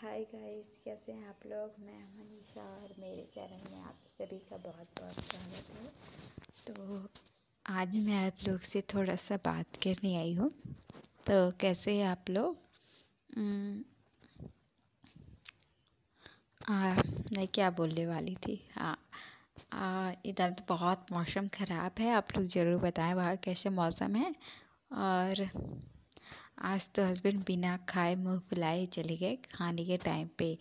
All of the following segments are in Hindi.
हाय गाइस कैसे हैं आप लोग मैं मनीषा और मेरे चैनल में आप सभी का बहुत बहुत स्वागत है तो आज मैं आप लोग से थोड़ा सा बात करने आई हूँ तो कैसे हैं आप लोग मैं क्या बोलने वाली थी हाँ इधर तो बहुत मौसम ख़राब है आप लोग ज़रूर बताएं वहाँ कैसे मौसम है और आज तो हस्बैंड बिना खाए मुँह फुलाए चले गए खाने के टाइम पे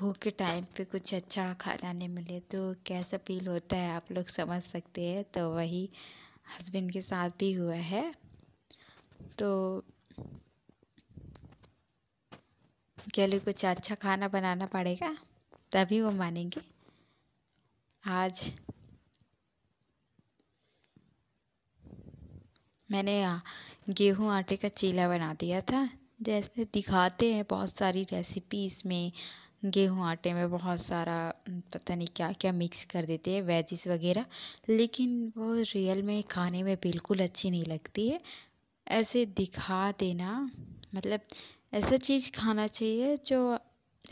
भूख के टाइम पे कुछ अच्छा खाना नहीं मिले तो कैसा फील होता है आप लोग समझ सकते हैं तो वही हस्बैंड के साथ भी हुआ है तो के लिए कुछ अच्छा खाना बनाना पड़ेगा तभी वो मानेंगे आज मैंने गेहूँ आटे का चीला बना दिया था जैसे दिखाते हैं बहुत सारी रेसिपीज़ में गेहूँ आटे में बहुत सारा पता नहीं क्या क्या मिक्स कर देते हैं वेजिस वगैरह लेकिन वो रियल में खाने में बिल्कुल अच्छी नहीं लगती है ऐसे दिखा देना मतलब ऐसा चीज़ खाना चाहिए जो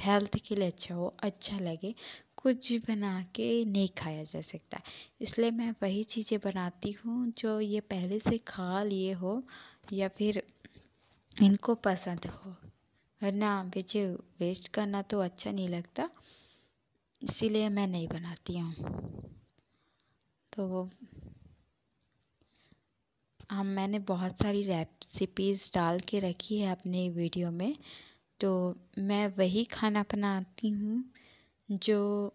हेल्थ के लिए अच्छा हो अच्छा लगे कुछ भी बना के नहीं खाया जा सकता इसलिए मैं वही चीज़ें बनाती हूँ जो ये पहले से खा लिए हो या फिर इनको पसंद हो वरना मुझे वेस्ट करना तो अच्छा नहीं लगता इसीलिए मैं नहीं बनाती हूँ तो हम मैंने बहुत सारी रेसिपीज़ डाल के रखी है अपने वीडियो में तो मैं वही खाना बनाती हूँ जो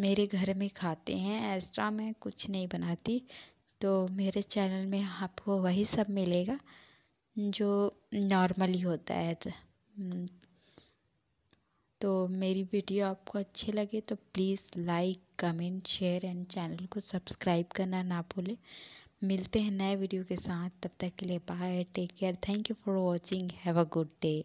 मेरे घर में खाते हैं एक्स्ट्रा मैं कुछ नहीं बनाती तो मेरे चैनल में आपको वही सब मिलेगा जो नॉर्मली होता है तो, हम्म, तो मेरी वीडियो आपको अच्छी लगे तो please like comment share and channel को सब्सक्राइब करना ना भूलें मिलते हैं नए वीडियो के साथ तब तक के लिए bye take care thank you for watching have a good day